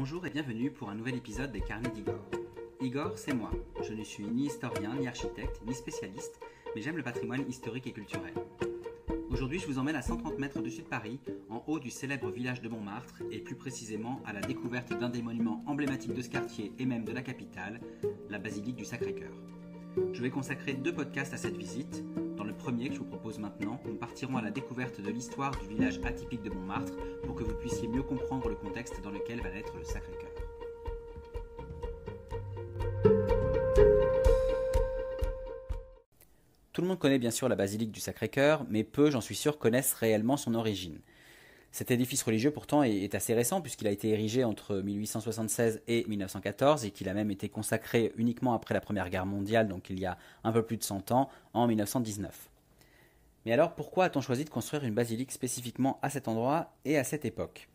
Bonjour et bienvenue pour un nouvel épisode des Carnets d'Igor. Igor, c'est moi. Je ne suis ni historien, ni architecte, ni spécialiste, mais j'aime le patrimoine historique et culturel. Aujourd'hui, je vous emmène à 130 mètres au-dessus de Paris, en haut du célèbre village de Montmartre, et plus précisément à la découverte d'un des monuments emblématiques de ce quartier et même de la capitale, la basilique du Sacré-Cœur. Je vais consacrer deux podcasts à cette visite, premier que je vous propose maintenant, nous partirons à la découverte de l'histoire du village atypique de Montmartre pour que vous puissiez mieux comprendre le contexte dans lequel va naître le Sacré-Cœur. Tout le monde connaît bien sûr la basilique du Sacré-Cœur, mais peu, j'en suis sûr, connaissent réellement son origine. Cet édifice religieux pourtant est assez récent puisqu'il a été érigé entre 1876 et 1914 et qu'il a même été consacré uniquement après la Première Guerre mondiale, donc il y a un peu plus de 100 ans, en 1919. Mais alors pourquoi a-t-on choisi de construire une basilique spécifiquement à cet endroit et à cette époque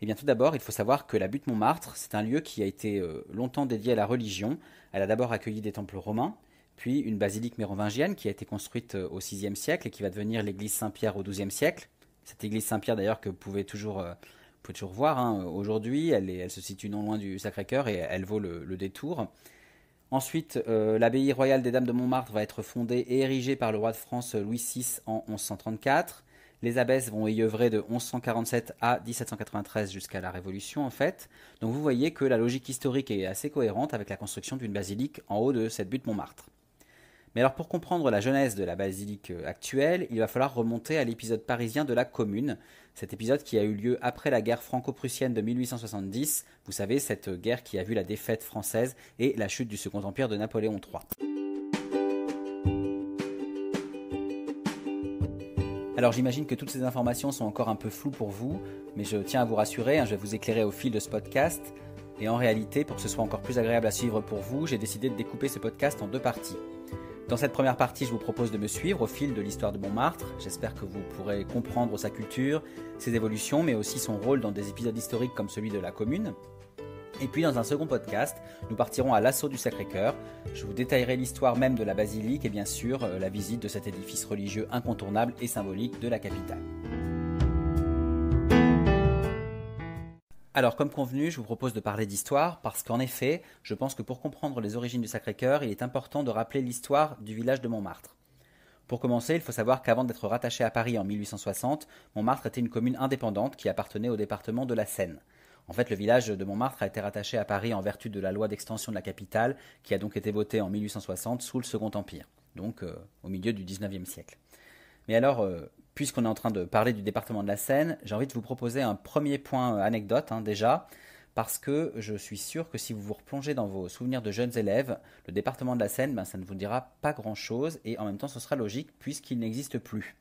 Eh bien tout d'abord, il faut savoir que la butte Montmartre, c'est un lieu qui a été euh, longtemps dédié à la religion. Elle a d'abord accueilli des temples romains, puis une basilique mérovingienne qui a été construite euh, au VIe siècle et qui va devenir l'église Saint-Pierre au XIIe siècle. Cette église Saint-Pierre d'ailleurs que vous pouvez toujours, euh, voir hein, aujourd'hui, elle, se situe non loin du Sacré-Cœur et elle vaut le détour. Ensuite, euh, l'abbaye royale des Dames de Montmartre va être fondée et érigée par le roi de France euh, Louis VI en 1134. Les abbesses vont y œuvrer de 1147 à 1793 jusqu'à la Révolution en fait. Donc vous voyez que la logique historique est assez cohérente avec la construction d'une basilique en haut de cette butte Montmartre. Mais alors pour comprendre la jeunesse de la basilique euh, actuelle, il va falloir remonter à l'épisode parisien de la Commune, cet épisode qui a eu lieu après la guerre franco-prussienne de 1870, vous savez, cette guerre qui a vu la défaite française et la chute du Second Empire de Napoléon III. Alors j'imagine que toutes ces informations sont encore un peu floues pour vous, mais je tiens à vous rassurer, hein, je vais vous éclairer au fil de ce podcast. Et en réalité, pour que ce soit encore plus agréable à suivre pour vous, j'ai décidé de découper ce podcast en deux parties. Dans cette première partie, je vous propose de me suivre au fil de l'histoire de Montmartre. J'espère que vous pourrez comprendre sa culture, ses évolutions, mais aussi son rôle dans des épisodes historiques comme celui de la commune. Et puis dans un second podcast, nous partirons à l'assaut du Sacré-Cœur. Je vous détaillerai l'histoire même de la basilique et bien sûr euh, la visite de cet édifice religieux incontournable et symbolique de la capitale. Alors, comme convenu, je vous propose de parler d'histoire parce qu'en effet, je pense que pour comprendre les origines du Sacré-Cœur, il est important de rappeler l'histoire du village de Montmartre. Pour commencer, il faut savoir qu'avant d'être rattaché à Paris en 1860, Montmartre était une commune indépendante qui appartenait au département de la Seine. En fait, le village de Montmartre a été rattaché à Paris en vertu de la loi d'extension de la capitale qui a donc été votée en 1860 sous le Second Empire, donc euh, au milieu du XIXe siècle. Mais alors, euh, puisqu'on est en train de parler du département de la Seine, j'ai envie de vous proposer un premier point euh, anecdote hein, déjà, parce que je suis sûr que si vous vous replongez dans vos souvenirs de jeunes élèves, le département de la Seine, ben, ça ne vous dira pas grand-chose, et en même temps ce sera logique puisqu'il n'existe plus.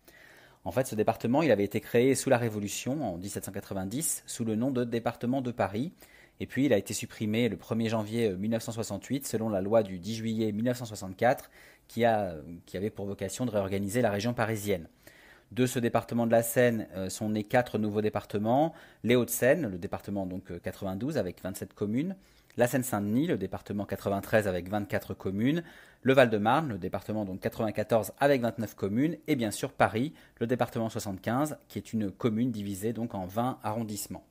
En fait, ce département, il avait été créé sous la Révolution en 1790 sous le nom de département de Paris. Et puis, il a été supprimé le 1er janvier 1968 euh, selon la loi du 10 juillet 1964 qui, a, euh, qui avait pour vocation de réorganiser la région parisienne de ce département de la Seine euh, sont nés quatre nouveaux départements. Les Hauts-de-Seine, le département donc 92 euh, avec 27 communes. La Seine-Saint-Denis, le département 93 avec 24 communes. Le Val-de-Marne, le département donc 94 avec 29 communes. Et bien sûr Paris, le département 75 qui est une commune divisée donc en 20 arrondissements.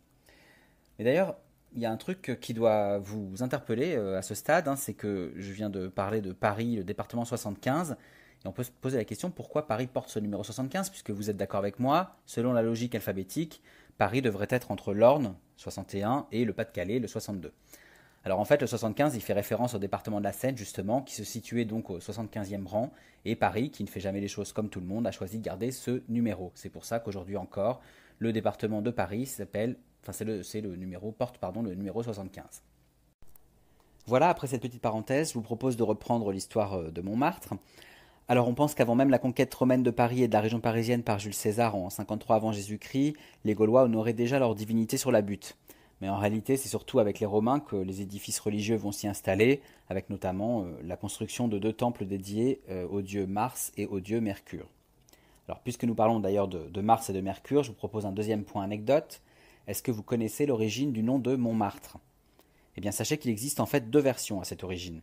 Et d'ailleurs, il y a un truc qui doit vous interpeller euh, à ce stade, hein, c'est que je viens de parler de Paris, le département 75, et on peut se poser la question pourquoi Paris porte ce numéro 75, puisque vous êtes d'accord avec moi, selon la logique alphabétique, Paris devrait être entre l'Orne, 61, et le Pas-de-Calais, le 62. Alors en fait, le 75, il fait référence au département de la Seine, justement, qui se situait donc au 75e rang, et Paris, qui ne fait jamais les choses comme tout le monde, a choisi de garder ce numéro. C'est pour ça qu'aujourd'hui encore, le département de Paris s'appelle, enfin c'est le, numéro, porte pardon, le numéro 75. Voilà, après cette petite parenthèse, je vous propose de reprendre l'histoire euh, de Montmartre. Alors on pense qu'avant même la conquête romaine de Paris et de la région parisienne par Jules César en 53 avant Jésus-Christ, les Gaulois honoraient déjà leur divinité sur la butte. Mais en réalité, c'est surtout avec les Romains que les édifices religieux vont s'y installer, avec notamment euh, la construction de deux temples dédiés euh, au dieu Mars et au dieu Mercure. Alors puisque nous parlons d'ailleurs de, de Mars et de Mercure, je vous propose un deuxième point anecdote. Est-ce que vous connaissez l'origine du nom de Montmartre Eh bien sachez qu'il existe en fait deux versions à cette origine.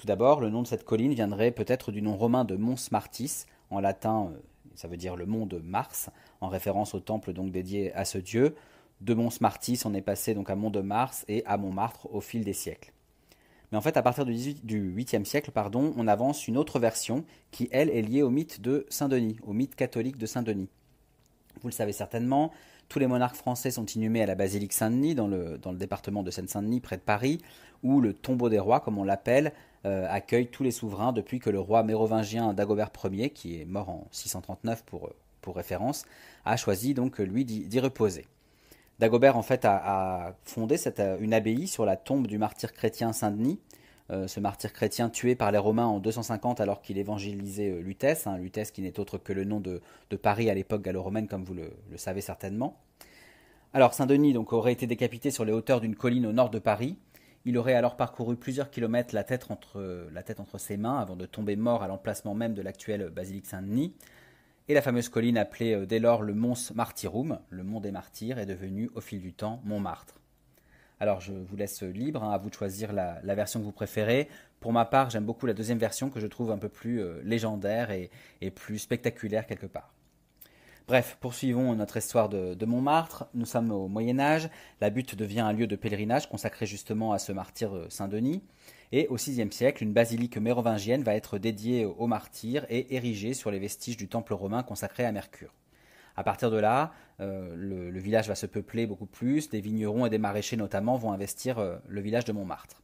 Tout d'abord, le nom de cette colline viendrait peut-être du nom romain de Mont Martis, en latin euh, ça veut dire le mont de Mars, en référence au temple donc dédié à ce dieu. De Mont Martis, on est passé donc à Mont de Mars et à Montmartre au fil des siècles. Mais en fait, à partir du, 8e siècle, pardon, on avance une autre version qui, elle, est liée au mythe de Saint-Denis, au mythe catholique de Saint-Denis. Vous le savez certainement, tous les monarques français sont inhumés à la basilique Saint-Denis, dans le, dans le département de Seine-Saint-Denis, près de Paris, où le tombeau des rois, comme on l'appelle, euh, accueille tous les souverains depuis que le roi mérovingien Dagobert Ier, qui est mort en 639 pour, euh, pour référence, a choisi donc euh, lui d'y reposer. Dagobert en fait a, fondé cette, une abbaye sur la tombe du martyr chrétien Saint-Denis, ce martyr chrétien tué par les Romains en 250 alors qu'il évangélisait Lutèce, hein, Lutèce qui n'est autre que le nom de, de Paris à l'époque gallo-romaine comme vous le, le savez certainement. Alors Saint-Denis donc aurait été décapité sur les hauteurs d'une colline au nord de Paris, il aurait alors parcouru plusieurs kilomètres la tête entre, la tête entre ses mains avant de tomber mort à l'emplacement même de l'actuelle basilique Saint-Denis. Et la fameuse colline appelée euh, dès lors le Mons Martyrum, le Mont des Martyrs, est devenue au fil du temps Montmartre. Alors je vous laisse libre, hein, à vous de choisir la, version que vous préférez. Pour ma part, j'aime beaucoup la deuxième version que je trouve un peu plus euh, légendaire et plus spectaculaire quelque part. Bref, poursuivons notre histoire de, Montmartre. Nous sommes au Moyen Âge. La butte devient un lieu de pèlerinage consacré justement à ce martyr euh, Saint-Denis. Et au VIe siècle, une basilique mérovingienne va être dédiée aux martyrs et érigée sur les vestiges du temple romain consacré à Mercure. À partir de là, euh, le, village va se peupler beaucoup plus. Des vignerons et des maraîchers notamment vont investir euh, le village de Montmartre.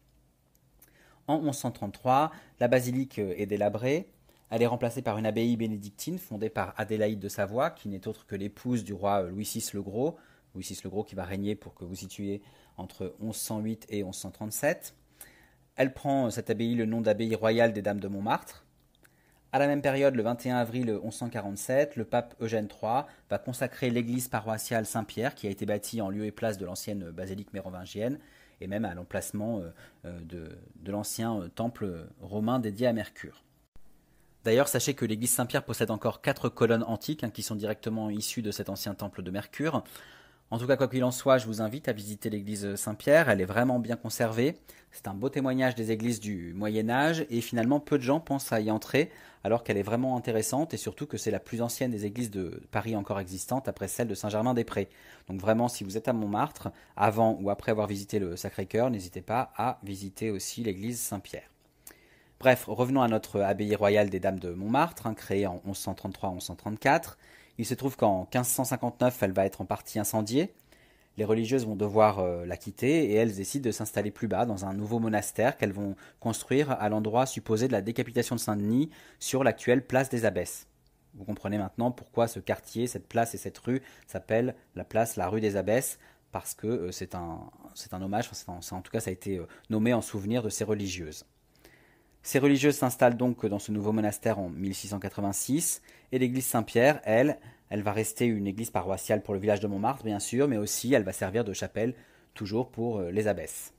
En 1133, la basilique est délabrée elle est remplacée par une abbaye bénédictine fondée par Adélaïde de Savoie, qui n'est autre que l'épouse du roi Louis VI le Gros, Louis VI le Gros qui va régner pour que vous situiez entre 1108 et 1137. Elle prend euh, cette abbaye le nom d'abbaye royale des Dames de Montmartre. À la même période, le 21 avril 1147, le pape Eugène III va consacrer l'église paroissiale Saint-Pierre, qui a été bâtie en lieu et place de l'ancienne euh, basilique mérovingienne, et même à l'emplacement euh, de l'ancien temple romain dédié à Mercure. D'ailleurs, sachez que l'église Saint-Pierre possède encore quatre colonnes antiques hein, qui sont directement issues de cet ancien temple de Mercure. En tout cas, quoi qu'il en soit, je vous invite à visiter l'église Saint-Pierre. Elle est vraiment bien conservée. C'est un beau témoignage des églises du Moyen Âge et finalement peu de gens pensent à y entrer alors qu'elle est vraiment intéressante et surtout que c'est la plus ancienne des églises de Paris encore existantes après celle de Saint-Germain-des-Prés. Donc vraiment, si vous êtes à Montmartre, avant ou après avoir visité le Sacré-Cœur, n'hésitez pas à visiter aussi l'église Saint-Pierre. Bref, revenons à notre abbaye royale des Dames de Montmartre, hein, créée en 1133-1134. Il se trouve qu'en 1559, elle va être en partie incendiée. Les religieuses vont devoir euh, la quitter et elles décident de s'installer plus bas dans un nouveau monastère qu'elles vont construire à l'endroit supposé de la décapitation de Saint-Denis sur l'actuelle place des abbesses. Vous comprenez maintenant pourquoi ce quartier, cette place et cette rue s'appellent la place, la rue des abbesses, parce que euh, c'est un, hommage, en, tout cas ça a été euh, nommé en souvenir de ces religieuses. Ces religieuses s'installent donc dans ce nouveau monastère en 1686 et l'église Saint-Pierre, elle, elle va rester une église paroissiale pour le village de Montmartre, bien sûr, mais aussi elle va servir de chapelle toujours pour euh, les abbesses.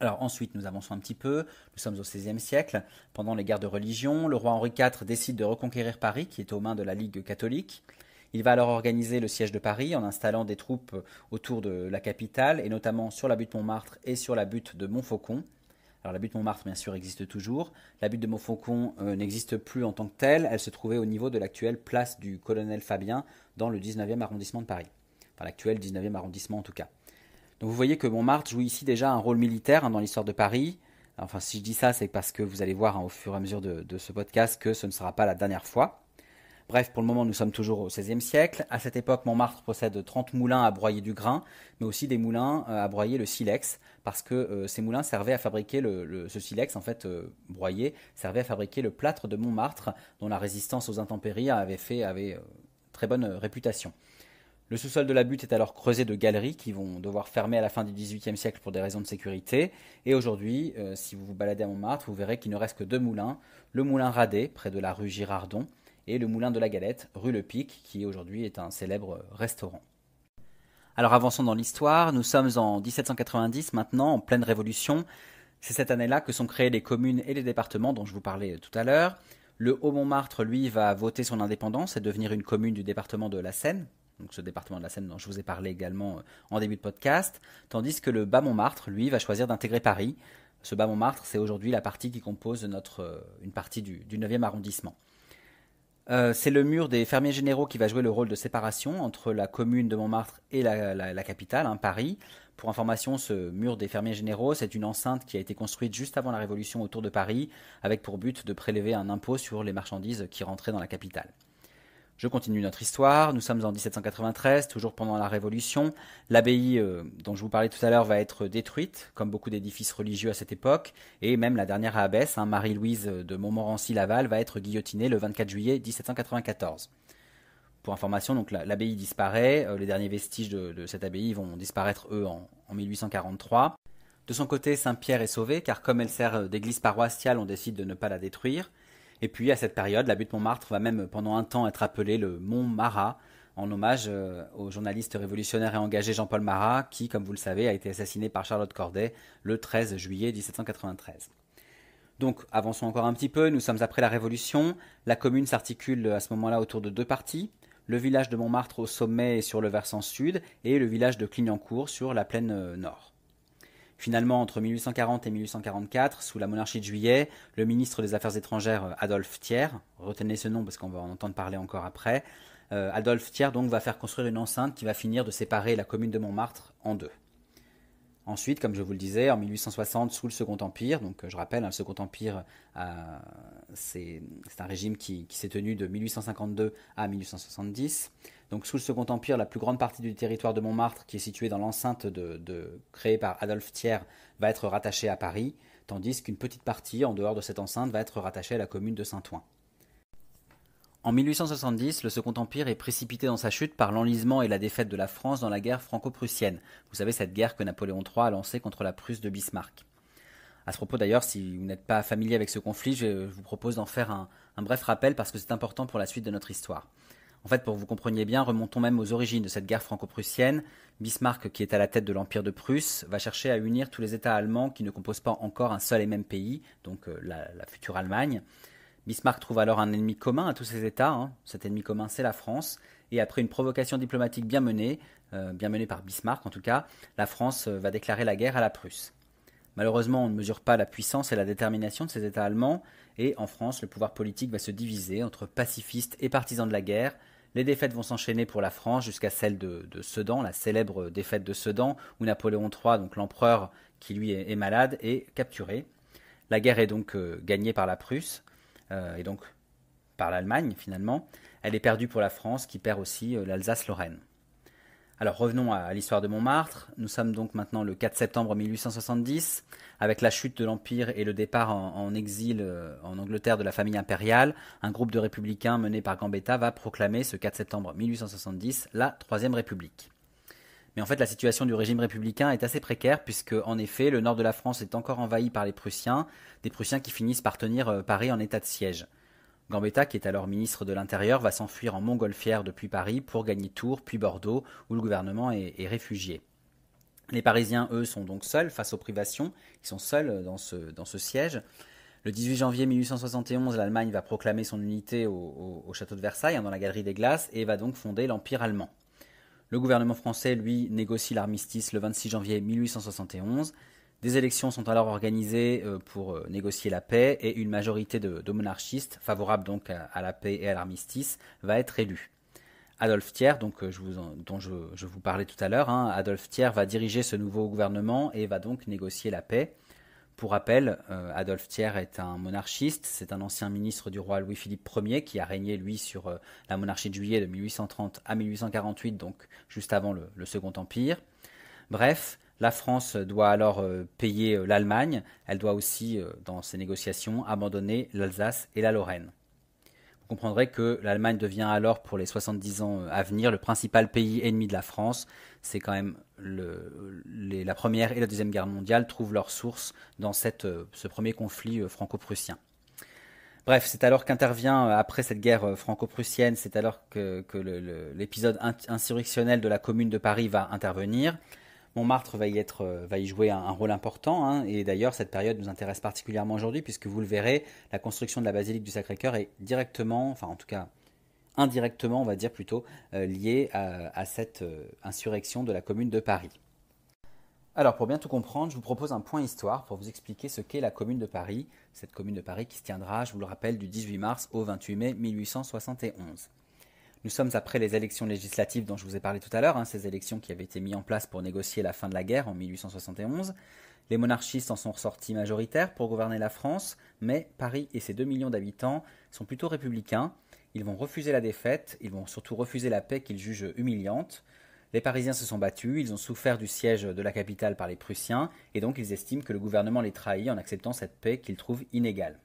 Alors ensuite, nous avançons un petit peu, nous sommes au XVIe siècle, pendant les guerres de religion, le roi Henri IV décide de reconquérir Paris, qui est aux mains de la Ligue catholique. Il va alors organiser le siège de Paris en installant des troupes autour de la capitale, et notamment sur la butte Montmartre et sur la butte de Montfaucon. Alors la butte Montmartre, bien sûr, existe toujours. La butte de Montfaucon euh, n'existe plus en tant que telle. Elle se trouvait au niveau de l'actuelle place du colonel Fabien dans le 19e arrondissement de Paris. Enfin, l'actuel 19e arrondissement en tout cas. Donc vous voyez que Montmartre joue ici déjà un rôle militaire hein, dans l'histoire de Paris. Enfin, si je dis ça, c'est parce que vous allez voir hein, au fur et à mesure de ce podcast que ce ne sera pas la dernière fois. Bref, pour le moment, nous sommes toujours au XVIe siècle. À cette époque, Montmartre possède 30 moulins à broyer du grain, mais aussi des moulins euh, à broyer le silex, parce que euh, ces moulins servaient à fabriquer le, ce silex, en fait, euh, broyé, servait à fabriquer le plâtre de Montmartre, dont la résistance aux intempéries avait fait très bonne réputation. Le sous-sol de la butte est alors creusé de galeries qui vont devoir fermer à la fin du XVIIIe siècle pour des raisons de sécurité. Et aujourd'hui, si vous vous baladez à Montmartre, vous verrez qu'il ne reste que deux moulins. Le moulin Radé, près de la rue Girardon, et le Moulin de la Galette, rue Le Pic, qui aujourd'hui est un célèbre restaurant. Alors avançons dans l'histoire, nous sommes en 1790 maintenant, en pleine révolution. C'est cette année-là que sont créées les communes et les départements dont je vous parlais tout à l'heure. Le Haut-Montmartre, lui, va voter son indépendance et devenir une commune du département de la Seine, donc ce département de la Seine dont je vous ai parlé également euh, en début de podcast, tandis que le Bas-Montmartre, lui, va choisir d'intégrer Paris. Ce Bas-Montmartre, c'est aujourd'hui la partie qui compose notre, euh, une partie du 9e arrondissement. Euh, c'est le mur des fermiers généraux qui va jouer le rôle de séparation entre la commune de Montmartre et la, capitale, hein, Paris. Pour information, ce mur des fermiers généraux, c'est une enceinte qui a été construite juste avant la Révolution autour de Paris, avec pour but de prélever un impôt sur les marchandises qui rentraient dans la capitale. Je continue notre histoire, nous sommes en 1793, toujours pendant la Révolution. L'abbaye euh, dont je vous parlais tout à l'heure va être détruite, comme beaucoup d'édifices religieux à cette époque, et même la dernière abbesse, hein, Marie-Louise de Montmorency-Laval, va être guillotinée le 24 juillet 1794. Pour information, donc l'abbaye disparaît, euh, les derniers vestiges de, cette abbaye vont disparaître eux en 1843. De son côté, Saint-Pierre est sauvé, car comme elle sert d'église paroissiale, on décide de ne pas la détruire. Et puis à cette période, la butte Montmartre va même pendant un temps être appelée le Mont Marat, en hommage euh, au journaliste révolutionnaire et engagé Jean-Paul Marat, qui, comme vous le savez, a été assassiné par Charlotte Corday le 13 juillet 1793. Donc avançons encore un petit peu, nous sommes après la Révolution, la commune s'articule à ce moment-là autour de deux parties, le village de Montmartre au sommet et sur le versant sud, et le village de Clignancourt sur la plaine euh, nord. Finalement, entre 1840 et 1844, sous la monarchie de Juillet, le ministre des Affaires étrangères euh, Adolphe Thiers, retenez ce nom parce qu'on va en entendre parler encore après, euh, Adolphe Thiers donc va faire construire une enceinte qui va finir de séparer la commune de Montmartre en deux. Ensuite, comme je vous le disais, en 1860, sous le Second Empire, donc euh, je rappelle, hein, le Second Empire, c'est un régime qui s'est tenu de 1852 à 1870. Donc sous le Second Empire, la plus grande partie du territoire de Montmartre, qui est située dans l'enceinte de, créée par Adolphe Thiers, va être rattachée à Paris, tandis qu'une petite partie, en dehors de cette enceinte, va être rattachée à la commune de Saint-Ouen. En 1870, le Second Empire est précipité dans sa chute par l'enlisement et la défaite de la France dans la guerre franco-prussienne. Vous savez, cette guerre que Napoléon III a lancée contre la Prusse de Bismarck. À ce propos d'ailleurs, si vous n'êtes pas familier avec ce conflit, je vous propose d'en faire un bref rappel parce que c'est important pour la suite de notre histoire. En fait, pour que vous compreniez bien, remontons même aux origines de cette guerre franco-prussienne. Bismarck, qui est à la tête de l'Empire de Prusse, va chercher à unir tous les États allemands qui ne composent pas encore un seul et même pays, donc euh, la, future Allemagne. Bismarck trouve alors un ennemi commun à tous ces États, hein. cet ennemi commun c'est la France, et après une provocation diplomatique bien menée, euh, bien menée par Bismarck en tout cas, la France euh, va déclarer la guerre à la Prusse. Malheureusement, on ne mesure pas la puissance et la détermination de ces États allemands, et en France, le pouvoir politique va se diviser entre pacifistes et partisans de la guerre. Les défaites vont s'enchaîner pour la France jusqu'à celle de, Sedan, la célèbre défaite de Sedan, où Napoléon III, donc l'empereur qui lui est, malade, est capturé. La guerre est donc euh, gagnée par la Prusse, euh, et donc par l'Allemagne finalement. Elle est perdue pour la France, qui perd aussi euh, l'Alsace-Lorraine. Alors revenons à l'histoire de Montmartre. Nous sommes donc maintenant le 4 septembre 1870. Avec la chute de l'Empire et le départ en, exil euh, en Angleterre de la famille impériale, un groupe de républicains mené par Gambetta va proclamer ce 4 septembre 1870 la Troisième République. Mais en fait, la situation du régime républicain est assez précaire puisque, en effet, le nord de la France est encore envahi par les Prussiens, des Prussiens qui finissent par tenir euh, Paris en état de siège. Gambetta, qui est alors ministre de l'Intérieur, va s'enfuir en montgolfière depuis Paris pour gagner Tours, puis Bordeaux, où le gouvernement est, réfugié. Les Parisiens, eux, sont donc seuls face aux privations, ils sont seuls dans ce, siège. Le 18 janvier 1871, l'Allemagne va proclamer son unité au, château de Versailles, hein, dans la Galerie des Glaces, et va donc fonder l'Empire allemand. Le gouvernement français, lui, négocie l'armistice le 26 janvier 1871. Des élections sont alors organisées euh, pour euh, négocier la paix et une majorité de, monarchistes, favorables donc à, la paix et à l'armistice, va être élue. Adolphe Thiers, donc, euh, je vous dont je, vous parlais tout à l'heure, hein, Adolphe Thiers va diriger ce nouveau gouvernement et va donc négocier la paix. Pour rappel, Adolphe Thiers est un monarchiste, c'est un ancien ministre du roi Louis-Philippe Ier qui a régné, lui, sur la monarchie de juillet de 1830 à 1848, donc juste avant le, le Second Empire. Bref, la France doit alors euh, payer euh, l'Allemagne. Elle doit aussi, euh, dans ses négociations, abandonner l'Alsace et la Lorraine. Vous comprendrez que l'Allemagne devient alors, pour les 70 ans à venir, le principal pays ennemi de la France. C'est quand même la Première et la Deuxième Guerre mondiale trouvent leur source dans ce premier conflit franco-prussien. Bref, c'est alors qu'intervient, après cette guerre franco-prussienne, c'est alors que l'épisode insurrectionnel de la Commune de Paris va intervenir. Montmartre euh, va y, jouer un, rôle important. Hein. et d'ailleurs, cette période nous intéresse particulièrement aujourd'hui, puisque vous le verrez, la construction de la basilique du Sacré-Cœur est directement, enfin en tout cas indirectement, on va dire plutôt, euh, liée à, cette euh, insurrection de la Commune de Paris. Alors pour bien tout comprendre, je vous propose un point histoire pour vous expliquer ce qu'est la Commune de Paris, cette Commune de Paris qui se tiendra, je vous le rappelle, du 18 mars au 28 mai 1871. Nous sommes après les élections législatives dont je vous ai parlé tout à l'heure, hein, ces élections qui avaient été mises en place pour négocier la fin de la guerre en 1871. Les monarchistes en sont ressortis majoritaires pour gouverner la France, mais Paris et ses 2 millions d'habitants sont plutôt républicains. Ils vont refuser la défaite, ils vont surtout refuser la paix qu'ils jugent humiliante. Les Parisiens se sont battus, ils ont souffert du siège de la capitale par les Prussiens, et donc ils estiment que le gouvernement les trahit en acceptant cette paix qu'ils trouvent inégale.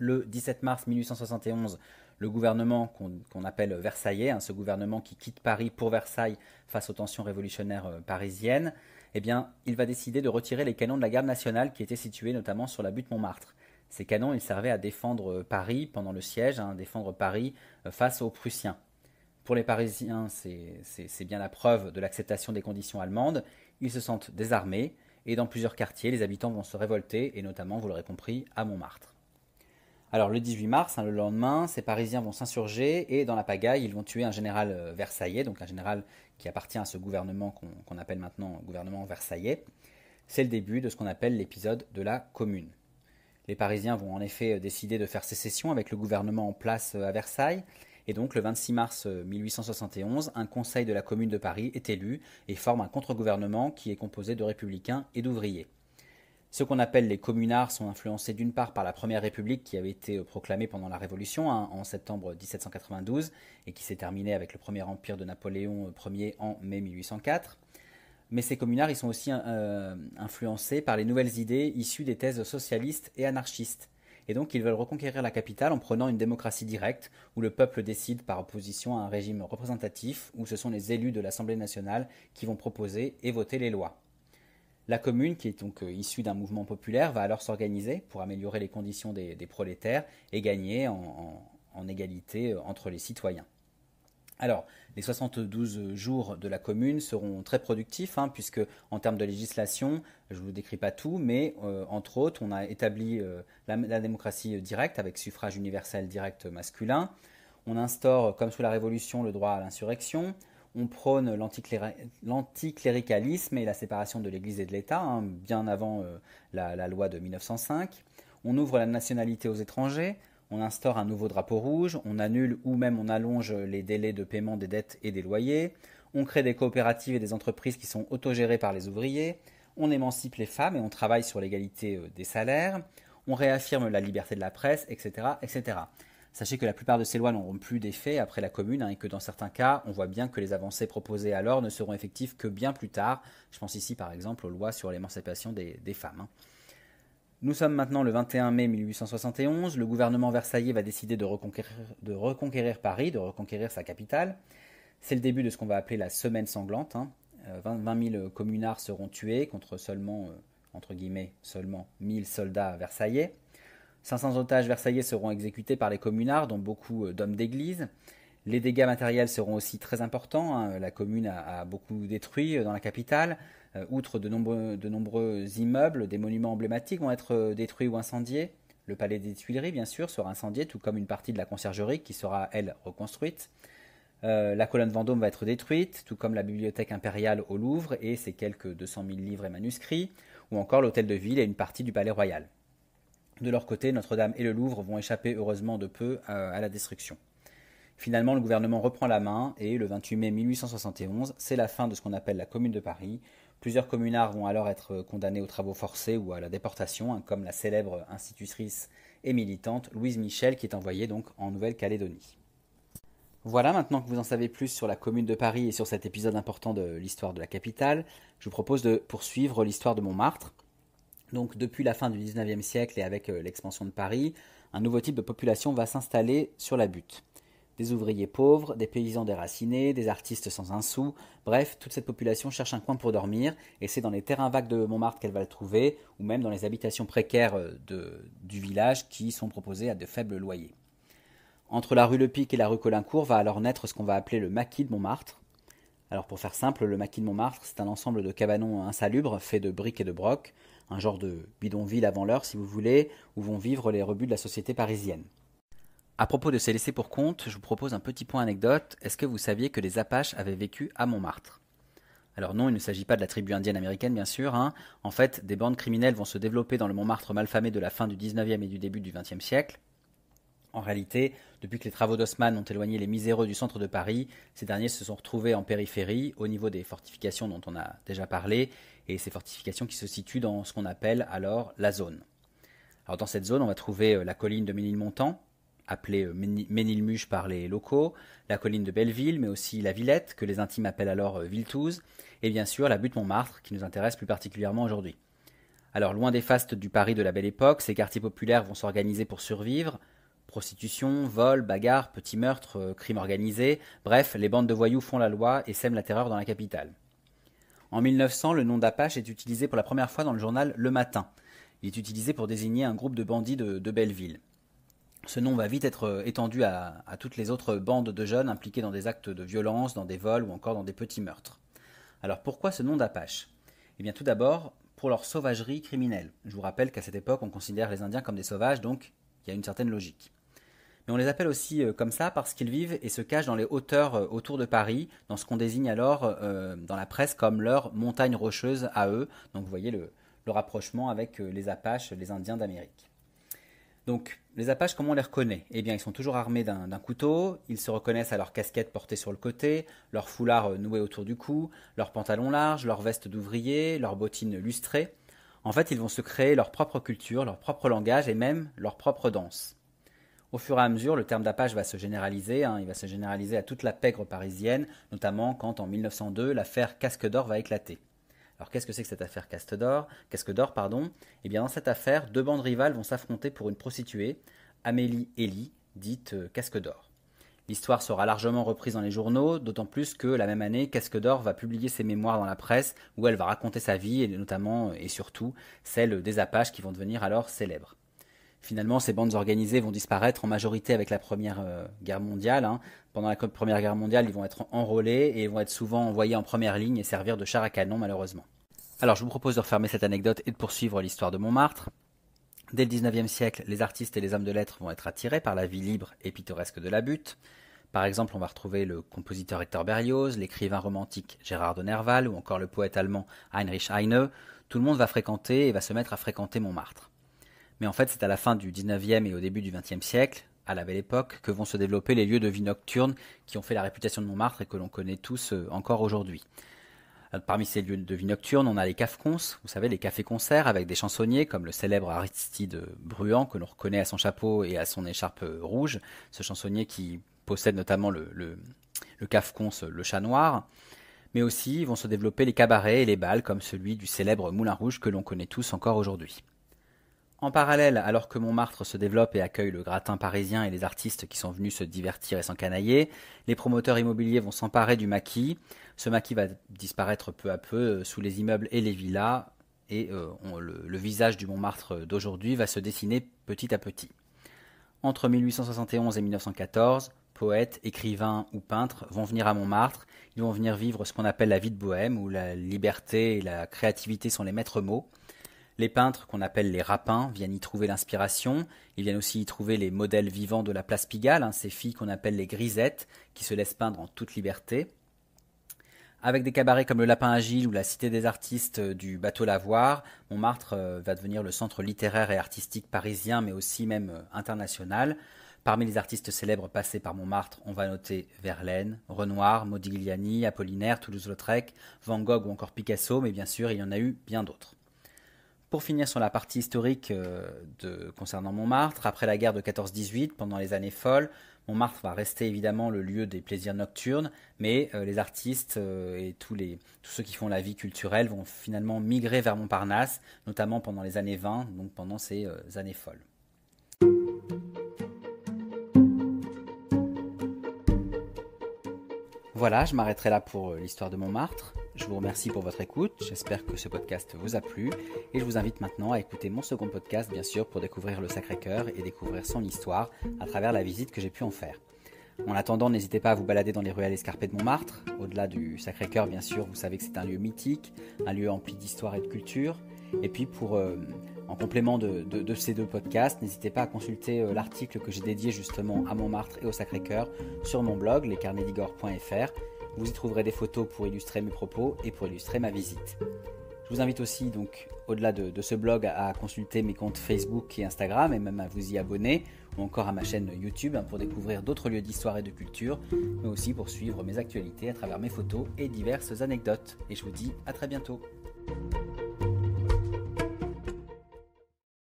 Le 17 mars 1871, le gouvernement qu'on appelle Versaillais, hein, ce gouvernement qui quitte Paris pour Versailles face aux tensions révolutionnaires euh, parisiennes, eh bien, il va décider de retirer les canons de la garde nationale qui étaient situés notamment sur la butte Montmartre. Ces canons, ils servaient à défendre euh, Paris pendant le siège, hein, défendre Paris euh, face aux Prussiens. Pour les Parisiens, c'est bien la preuve de l'acceptation des conditions allemandes. Ils se sentent désarmés et dans plusieurs quartiers, les habitants vont se révolter, et notamment, vous l'aurez compris, à Montmartre. Alors le 18 mars, hein, le lendemain, ces Parisiens vont s'insurger et dans la pagaille, ils vont tuer un général euh, versaillais, donc un général qui appartient à ce gouvernement qu'on appelle maintenant gouvernement versaillais. C'est le début de ce qu'on appelle l'épisode de la commune. Les Parisiens vont en effet euh, décider de faire sécession avec le gouvernement en place euh, à Versailles. Et donc le 26 mars 1871, un conseil de la commune de Paris est élu et forme un contre-gouvernement qui est composé de républicains et d'ouvriers. Ceux qu'on appelle les communards sont influencés d'une part par la Première République qui avait été euh, proclamée pendant la Révolution hein, en septembre 1792 et qui s'est terminée avec le Premier Empire de Napoléon euh, Ier en mai 1804. Mais ces communards ils sont aussi euh, influencés par les nouvelles idées issues des thèses socialistes et anarchistes. Et donc ils veulent reconquérir la capitale en prenant une démocratie directe où le peuple décide par opposition à un régime représentatif où ce sont les élus de l'Assemblée nationale qui vont proposer et voter les lois. La commune, qui est donc euh, issue d'un mouvement populaire, va alors s'organiser pour améliorer les conditions des, prolétaires et gagner en, égalité euh, entre les citoyens. Alors, les 72 jours de la commune seront très productifs, hein, puisque en termes de législation, je ne vous décris pas tout, mais euh, entre autres, on a établi la, la, démocratie directe avec suffrage universel direct masculin. On instaure, comme sous la Révolution, le droit à l'insurrection on prône l'anticléricalisme et la séparation de l'Église et de l'État, hein, bien avant euh, la, loi de 1905. On ouvre la nationalité aux étrangers, on instaure un nouveau drapeau rouge, on annule ou même on allonge les délais de paiement des dettes et des loyers, on crée des coopératives et des entreprises qui sont autogérées par les ouvriers, on émancipe les femmes et on travaille sur l'égalité euh, des salaires, on réaffirme la liberté de la presse, etc. etc. Sachez que la plupart de ces lois n'auront plus d'effet après la commune hein, et que dans certains cas, on voit bien que les avancées proposées alors ne seront effectives que bien plus tard. Je pense ici par exemple aux lois sur l'émancipation des, femmes. Hein. Nous sommes maintenant le 21 mai 1871, le gouvernement versaillais va décider de reconquérir, Paris, de reconquérir sa capitale. C'est le début de ce qu'on va appeler la semaine sanglante. 20 hein. 000 euh, communards seront tués contre seulement, euh, entre guillemets, seulement 1000 soldats versaillais. 500 otages versaillais seront exécutés par les communards, dont beaucoup euh, d'hommes d'église. Les dégâts matériels seront aussi très importants. Hein. La commune a, beaucoup détruit euh, dans la capitale. Euh, outre de nombreux, de nombreux, immeubles, des monuments emblématiques vont être détruits ou incendiés. Le palais des Tuileries, bien sûr, sera incendié, tout comme une partie de la conciergerie qui sera, elle, reconstruite. la colonne Vendôme va être détruite, tout comme la bibliothèque impériale au Louvre et ses quelques 200 000 livres et manuscrits, ou encore l'hôtel de ville et une partie du palais royal. De leur côté, Notre-Dame et le Louvre vont échapper heureusement de peu euh, à la destruction. Finalement, le gouvernement reprend la main et le 28 mai 1871, c'est la fin de ce qu'on appelle la Commune de Paris. Plusieurs communards vont alors être condamnés aux travaux forcés ou à la déportation, hein, comme la célèbre institutrice et militante Louise Michel qui est envoyée donc en Nouvelle-Calédonie. Voilà, maintenant que vous en savez plus sur la Commune de Paris et sur cet épisode important de l'histoire de la capitale, je vous propose de poursuivre l'histoire de Montmartre. Donc depuis la fin du XIXe siècle et avec euh, l'expansion de Paris, un nouveau type de population va s'installer sur la butte. Des ouvriers pauvres, des paysans déracinés, des artistes sans un sou, bref, toute cette population cherche un coin pour dormir, et c'est dans les terrains vagues de Montmartre qu'elle va le trouver, ou même dans les habitations précaires euh, du village qui sont proposées à de faibles loyers. Entre la rue Lepic et la rue Colincourt va alors naître ce qu'on va appeler le maquis de Montmartre. Alors pour faire simple, le maquis de Montmartre, c'est un ensemble de cabanons insalubres faits de briques et de brocs, un genre de bidonville avant l'heure si vous voulez, où vont vivre les rebuts de la société parisienne. À propos de ces laissés pour compte, je vous propose un petit point anecdote. Est-ce que vous saviez que les Apaches avaient vécu à Montmartre alors non, il ne s'agit pas de la tribu indienne américaine, bien sûr. Hein. En fait, des bandes criminelles vont se développer dans le Montmartre malfamé de la fin du 19e et du début du 20e siècle. En réalité, depuis que les travaux d'Haussmann ont éloigné les miséreux du centre de Paris, ces derniers se sont retrouvés en périphérie, au niveau des fortifications dont on a déjà parlé, et ces fortifications qui se situent dans ce qu'on appelle alors la zone. Alors dans cette zone, on va trouver euh, la colline de Ménilmontant, appelée euh, Ménilmuche par les locaux, la colline de Belleville, mais aussi la Villette, que les intimes appellent alors euh, Villetouze, et bien sûr la butte Montmartre, qui nous intéresse plus particulièrement aujourd'hui. Alors loin des fastes du Paris de la Belle Époque, ces quartiers populaires vont s'organiser pour survivre, Prostitution, vol, bagarre, petits meurtres, crimes organisés, bref, les bandes de voyous font la loi et sèment la terreur dans la capitale. En 1900, le nom d'Apache est utilisé pour la première fois dans le journal Le Matin. Il est utilisé pour désigner un groupe de bandits de, Belleville. Ce nom va vite être euh, étendu à, toutes les autres bandes de jeunes impliquées dans des actes de violence, dans des vols ou encore dans des petits meurtres. Alors pourquoi ce nom d'Apache Eh bien tout d'abord pour leur sauvagerie criminelle. Je vous rappelle qu'à cette époque on considère les Indiens comme des sauvages, donc il y a une certaine logique mais on les appelle aussi euh, comme ça parce qu'ils vivent et se cachent dans les hauteurs euh, autour de Paris, dans ce qu'on désigne alors euh, dans la presse comme leur montagne rocheuse à eux. Donc vous voyez le, rapprochement avec les Apaches, les Indiens d'Amérique. Donc, les Apaches, comment on les reconnaît Eh bien, ils sont toujours armés d'un couteau, ils se reconnaissent à leur casquette portée sur le côté, leur foulard noué autour du cou, leurs pantalons larges, leurs vestes d'ouvrier, leurs bottines lustrées. En fait, ils vont se créer leur propre culture, leur propre langage et même leur propre danse. Au fur et à mesure, le terme d'apache va se généraliser, hein. il va se généraliser à toute la pègre parisienne, notamment quand en 1902 l'affaire Casque d'Or va éclater. Alors qu'est-ce que c'est que cette affaire Casque d'Or Casque d'Or, pardon. Eh bien dans cette affaire, deux bandes rivales vont s'affronter pour une prostituée, Amélie Elie, dite euh, Casque d'Or. L'histoire sera largement reprise dans les journaux, d'autant plus que la même année, Casque d'Or va publier ses mémoires dans la presse, où elle va raconter sa vie, et notamment et surtout celle des Apaches qui vont devenir alors célèbres finalement, ces bandes organisées vont disparaître en majorité avec la Première euh, Guerre mondiale. Hein. Pendant la Première Guerre mondiale, ils vont être enrôlés et vont être souvent envoyés en première ligne et servir de char à canon, malheureusement. Alors, je vous propose de refermer cette anecdote et de poursuivre l'histoire de Montmartre. Dès le 19e siècle, les artistes et les hommes de lettres vont être attirés par la vie libre et pittoresque de la butte. Par exemple, on va retrouver le compositeur Hector Berlioz, l'écrivain romantique Gérard de Nerval ou encore le poète allemand Heinrich Heine. Tout le monde va fréquenter et va se mettre à fréquenter Montmartre. Et en fait, c'est à la fin du 19e et au début du 20e siècle, à la belle époque, que vont se développer les lieux de vie nocturne qui ont fait la réputation de Montmartre et que l'on connaît tous euh, encore aujourd'hui. Euh, parmi ces lieux de vie nocturne, on a les cafcons, vous savez, les cafés-concerts avec des chansonniers comme le célèbre Aristide Bruant, que l'on reconnaît à son chapeau et à son écharpe euh, rouge, ce chansonnier qui possède notamment le, le, le cafcons, le chat noir mais aussi vont se développer les cabarets et les balles, comme celui du célèbre Moulin Rouge que l'on connaît tous encore aujourd'hui. En parallèle, alors que Montmartre se développe et accueille le gratin parisien et les artistes qui sont venus se divertir et s'encanailler, les promoteurs immobiliers vont s'emparer du maquis. Ce maquis va disparaître peu à peu euh, sous les immeubles et les villas, et euh, le visage du Montmartre euh, d'aujourd'hui va se dessiner petit à petit. Entre 1871 et 1914, poètes, écrivains ou peintres vont venir à Montmartre, ils vont venir vivre ce qu'on appelle la vie de bohème, où la liberté et la créativité sont les maîtres mots. Les peintres qu'on appelle les rapins viennent y trouver l'inspiration, ils viennent aussi y trouver les modèles vivants de la place Pigalle, hein, ces filles qu'on appelle les grisettes, qui se laissent peindre en toute liberté. Avec des cabarets comme le Lapin Agile ou la Cité des artistes du Bateau Lavoir, Montmartre euh, va devenir le centre littéraire et artistique parisien, mais aussi même euh, international. Parmi les artistes célèbres passés par Montmartre, on va noter Verlaine, Renoir, Modigliani, Apollinaire, Toulouse-Lautrec, Van Gogh ou encore Picasso, mais bien sûr, il y en a eu bien d'autres. Pour finir sur la partie historique euh, concernant Montmartre, après la guerre de 14-18, pendant les années folles, Montmartre va rester évidemment le lieu des plaisirs nocturnes, mais euh, les artistes euh, et tous, les, tous ceux qui font la vie culturelle vont finalement migrer vers Montparnasse, notamment pendant les années 20, donc pendant ces années folles. Voilà, je m'arrêterai là pour l'histoire de Montmartre. Je vous remercie pour votre écoute, j'espère que ce podcast vous a plu et je vous invite maintenant à écouter mon second podcast bien sûr pour découvrir le Sacré-Cœur et découvrir son histoire à travers la visite que j'ai pu en faire. En attendant, n'hésitez pas à vous balader dans les ruelles escarpées de Montmartre. Au-delà du Sacré-Cœur, bien sûr, vous savez que c'est un lieu mythique, un lieu empli d'histoire et de culture. Et puis, pour, euh, en complément de, ces deux podcasts, n'hésitez pas à consulter euh, l'article que j'ai dédié justement à Montmartre et au Sacré-Cœur sur mon blog, lescarnédigore.fr. Vous y trouverez des photos pour illustrer mes propos et pour illustrer ma visite. Je vous invite aussi, donc, au-delà de, de, ce blog, à consulter mes comptes Facebook et Instagram et même à vous y abonner ou encore à ma chaîne YouTube hein, pour découvrir d'autres lieux d'histoire et de culture, mais aussi pour suivre mes actualités à travers mes photos et diverses anecdotes. Et je vous dis à très bientôt.